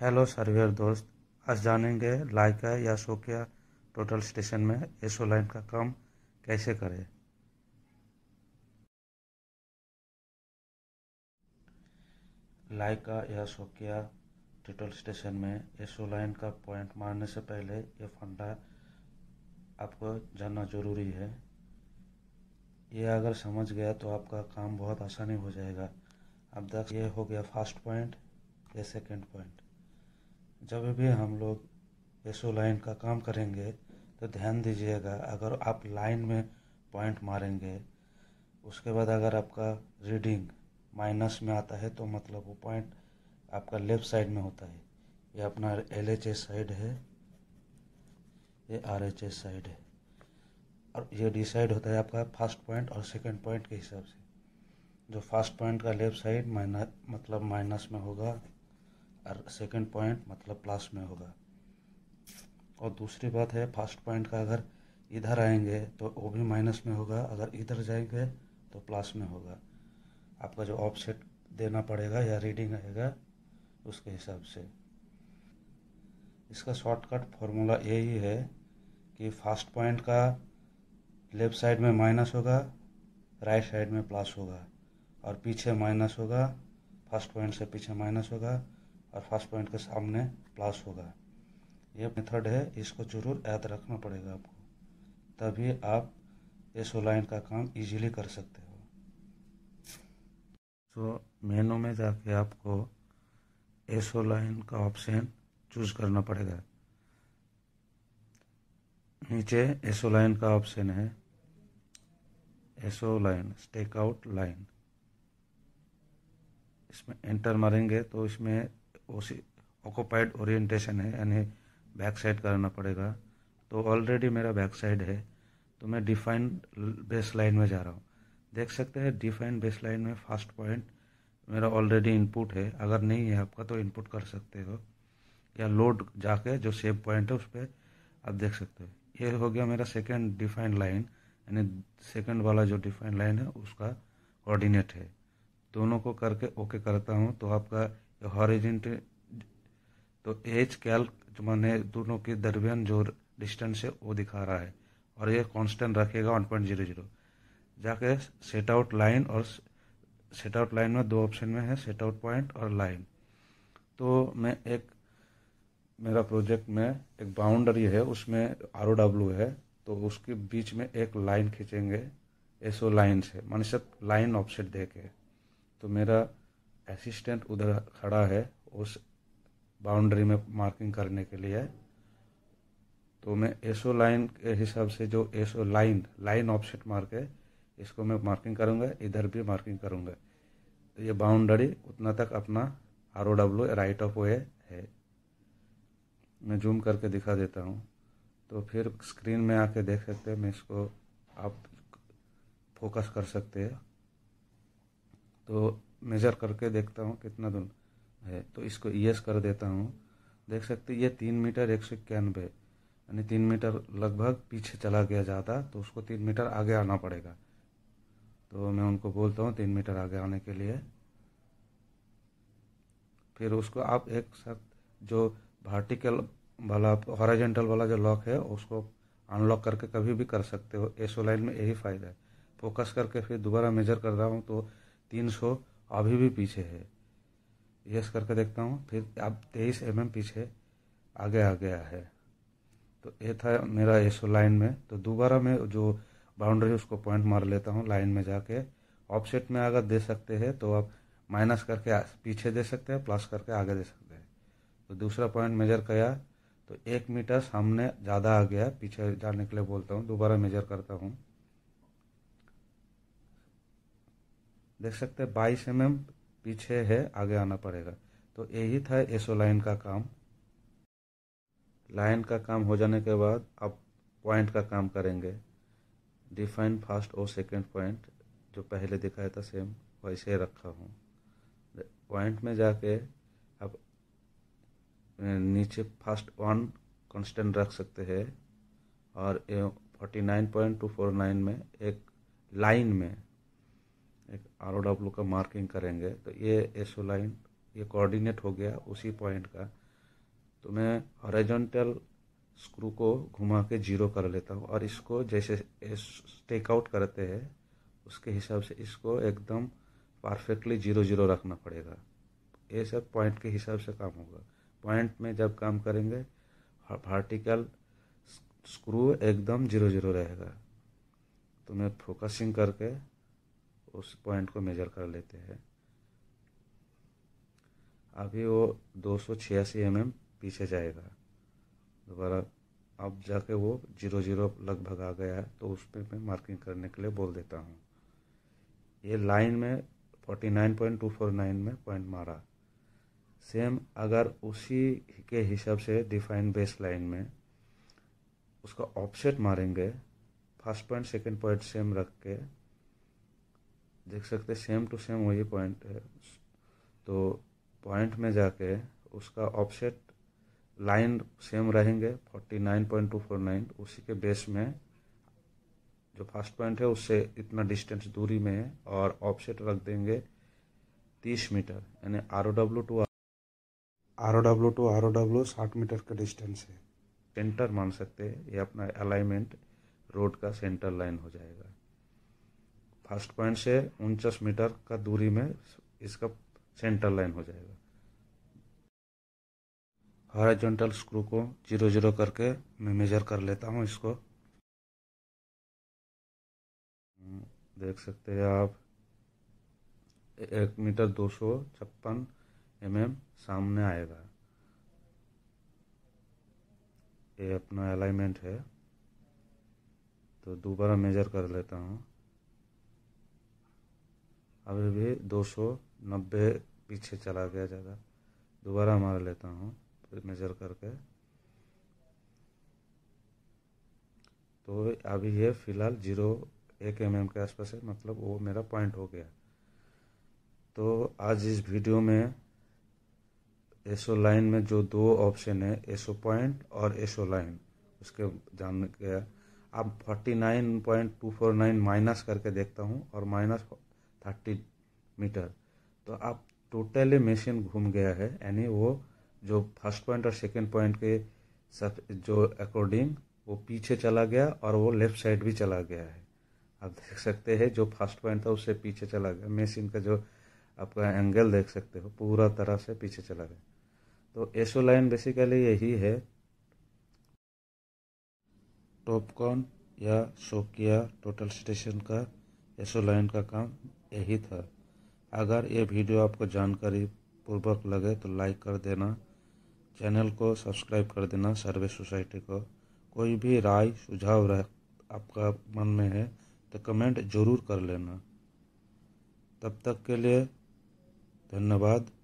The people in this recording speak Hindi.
हेलो सर्वेयर दोस्त आज जानेंगे लाइका या सोकिया टोटल स्टेशन में एसओ लाइन का काम कैसे करें लाइका या सोकिया टोटल स्टेशन में एसओ लाइन का पॉइंट मारने से पहले ये फंडा आपको जानना जरूरी है ये अगर समझ गया तो आपका काम बहुत आसानी हो जाएगा अब तक ये हो गया फर्स्ट पॉइंट ये सेकंड पॉइंट जब भी हम लोग एसओ लाइन का काम करेंगे तो ध्यान दीजिएगा अगर आप लाइन में पॉइंट मारेंगे उसके बाद अगर आपका रीडिंग माइनस में आता है तो मतलब वो पॉइंट आपका लेफ़्ट साइड में होता है ये अपना एल एच एस साइड है ये आर एच एस साइड है और ये डिसाइड होता है आपका फर्स्ट पॉइंट और सेकंड पॉइंट के हिसाब से जो फर्स्ट पॉइंट का लेफ़्ट साइड माइनस मतलब माइनस में होगा और सेकंड पॉइंट मतलब प्लस में होगा और दूसरी बात है फर्स्ट पॉइंट का अगर इधर आएंगे तो वो भी माइनस में होगा अगर इधर जाएंगे तो प्लस में होगा आपका जो ऑफसेट देना पड़ेगा या रीडिंग आएगा उसके हिसाब से इसका शॉर्टकट फार्मूला यही है कि फर्स्ट पॉइंट का लेफ्ट साइड में माइनस होगा राइट साइड में प्लस होगा और पीछे माइनस होगा फर्स्ट पॉइंट से पीछे माइनस होगा और फर्स्ट पॉइंट के सामने प्लस होगा ये मेथड है इसको जरूर याद रखना पड़ेगा आपको तभी आप इस लाइन का काम इजीली कर सकते हो सो मेनू में जाके आपको एस लाइन का ऑप्शन चूज करना पड़ेगा नीचे एसओ लाइन का ऑप्शन है एसओ लाइन स्टेकआउट लाइन इसमें एंटर मारेंगे तो इसमें ओसी ऑक्यूपाइड ओरिएंटेशन है यानी बैक साइड करना पड़ेगा तो ऑलरेडी मेरा बैक साइड है तो मैं डिफाइंड बेस लाइन में जा रहा हूँ देख सकते हैं डिफाइंड बेस लाइन में फास्ट पॉइंट मेरा ऑलरेडी इनपुट है अगर नहीं है आपका तो इनपुट कर सकते हो या लोड जाके जो सेव पॉइंट है उस पर आप देख सकते हो ये हो गया मेरा सेकेंड डिफाइंड लाइन यानी सेकेंड वाला जो डिफाइंड लाइन है उसका कोऑर्डिनेट है दोनों को करके ओके करता हूँ तो आपका तो हॉरिजेंट तो एच जो मैंने दोनों के दरमियान जो डिस्टेंस है वो दिखा रहा है और ये कांस्टेंट रखेगा वन पॉइंट जीरो जीरो जाके सेट आउट लाइन और सेट आउट लाइन में दो ऑप्शन में है सेट आउट पॉइंट और लाइन तो मैं एक मेरा प्रोजेक्ट में एक बाउंड्री है उसमें आर डब्ल्यू है तो उसके बीच में एक लाइन खींचेंगे एसओ लाइन से मान सब लाइन ऑप्शन दे के तो मेरा असिस्टेंट उधर खड़ा है उस बाउंड्री में मार्किंग करने के लिए तो मैं एसओ लाइन के हिसाब से जो SO line line offset mark है इसको मैं मार्किंग करूंगा इधर भी मार्किंग करूंगा तो ये बाउंड्री उतना तक अपना R O W right of way है मैं जूम करके दिखा देता हूँ तो फिर स्क्रीन में आके देख सकते हैं मैं इसको आप फोकस कर सकते हैं तो मेज़र करके देखता हूँ कितना दूर है तो इसको यस कर देता हूँ देख सकते ये तीन मीटर एक सौ इक्यानवे यानी तीन मीटर लगभग पीछे चला गया ज़्यादा तो उसको तीन मीटर आगे आना पड़ेगा तो मैं उनको बोलता हूँ तीन मीटर आगे आने के लिए फिर उसको आप एक साथ जो वर्टिकल वाला हॉरिजेंटल वाला जो लॉक है उसको अनलॉक करके कभी भी कर सकते हो एसओ लाइन में यही फ़ायदा है फोकस करके फिर दोबारा मेजर कर रहा हूँ तो तीन सौ अभी भी पीछे है यस करके देखता हूँ फिर अब तेईस एम mm पीछे आगे आ गया है तो ये था मेरा एसओ लाइन में तो दोबारा मैं जो बाउंड्री उसको पॉइंट मार लेता हूँ लाइन में जाके ऑफसेट में अगर दे सकते हैं तो आप माइनस करके पीछे दे सकते हैं प्लस करके आगे दे सकते हैं तो दूसरा पॉइंट मेजर किया तो एक मीटर सामने ज़्यादा आ गया पीछे जाने के लिए बोलता हूँ दोबारा मेजर करता हूँ देख सकते हैं बाईस एम mm पीछे है आगे आना पड़ेगा तो यही था एसओ लाइन का काम लाइन का काम हो जाने के बाद आप पॉइंट का काम करेंगे डिफाइन फर्स्ट और सेकंड पॉइंट जो पहले दिखाया था सेम वैसे रखा हूँ पॉइंट में जाके अब नीचे फर्स्ट वन कांस्टेंट रख सकते हैं और forty nine point two four nine में एक लाइन में एक आर ओ डब्ल्यू का मार्किंग करेंगे तो ये एसओ लाइन ये कोऑर्डिनेट हो गया उसी पॉइंट का तो मैं हॉरिजॉन्टल स्क्रू को घुमा के जीरो कर लेता हूँ और इसको जैसे टेक आउट करते हैं उसके हिसाब से इसको एकदम परफेक्टली जीरो जीरो रखना पड़ेगा ये सब पॉइंट के हिसाब से काम होगा पॉइंट में जब काम करेंगे वर्टिकल स्क्रू एकदम जीरो जीरो रहेगा तो मैं फोकसिंग करके उस पॉइंट को मेज़र कर लेते हैं अभी वो दो सौ छियासी एम mm एम पीछे जाएगा दोबारा अब जाके वो जीरो जीरो लगभग आ गया है तो उस पर मैं मार्किंग करने के लिए बोल देता हूँ ये लाइन में forty nine point two four nine में पॉइंट मारा सेम अगर उसी के हिसाब से डिफाइन बेस लाइन में उसका ऑफसेट मारेंगे first point second point same रख के देख सकते सेम टू सेम वही पॉइंट है तो पॉइंट में जाके उसका ऑफसेट लाइन सेम रहेंगे forty nine point two four nine उसी के बेस में जो फर्स्ट पॉइंट है उससे इतना डिस्टेंस दूरी में है और ऑफसेट रख देंगे तीस मीटर यानी R O W to R O W to R O W साठ मीटर का डिस्टेंस है सेंटर मान सकते हैं ये अपना अलाइनमेंट रोड का सेंटर लाइन हो जाएगा फर्स्ट पॉइंट से उनचास मीटर का दूरी में इसका सेंटर लाइन हो जाएगा हॉरिजॉन्टल स्क्रू को जीरो जीरो करके मैं मेजर कर लेता हूँ इसको देख सकते हैं आप एक मीटर दो सौ छप्पन एम सामने आएगा ये अपना अलाइनमेंट है तो दोबारा मेजर कर लेता हूँ अभी भी दो सौ नब्बे पीछे चला गया ज़्यादा दोबारा मार लेता हूँ फिर मेजर करके तो अभी ये फ़िलहाल जीरो एक एम एम के आसपास है मतलब वो मेरा पॉइंट हो गया तो आज इस वीडियो में एसओ लाइन में जो दो ऑप्शन है एसओ पॉइंट और एसओ लाइन उसके जान गया अब नाइन माइनस करके देखता हूँ और माइनस थर्टी मीटर तो आप टोटली मशीन घूम गया है यानी वो जो फर्स्ट पॉइंट और सेकेंड पॉइंट के सब जो अकॉर्डिंग वो पीछे चला गया और वो लेफ्ट साइड भी चला गया है आप देख सकते हैं जो फर्स्ट पॉइंट था उससे पीछे चला गया मशीन का जो आपका एंगल देख सकते हो पूरा तरह से पीछे चला गया तो एसओ लाइन बेसिकली यही है टॉपकॉन या शोकिया टोटल स्टेशन का एसओ लाइन का काम यही था अगर ये वीडियो आपको जानकारी पूर्वक लगे तो लाइक कर देना चैनल को सब्सक्राइब कर देना सर्वे सोसाइटी को कोई भी राय सुझाव रह आपका मन में है तो कमेंट ज़रूर कर लेना तब तक के लिए धन्यवाद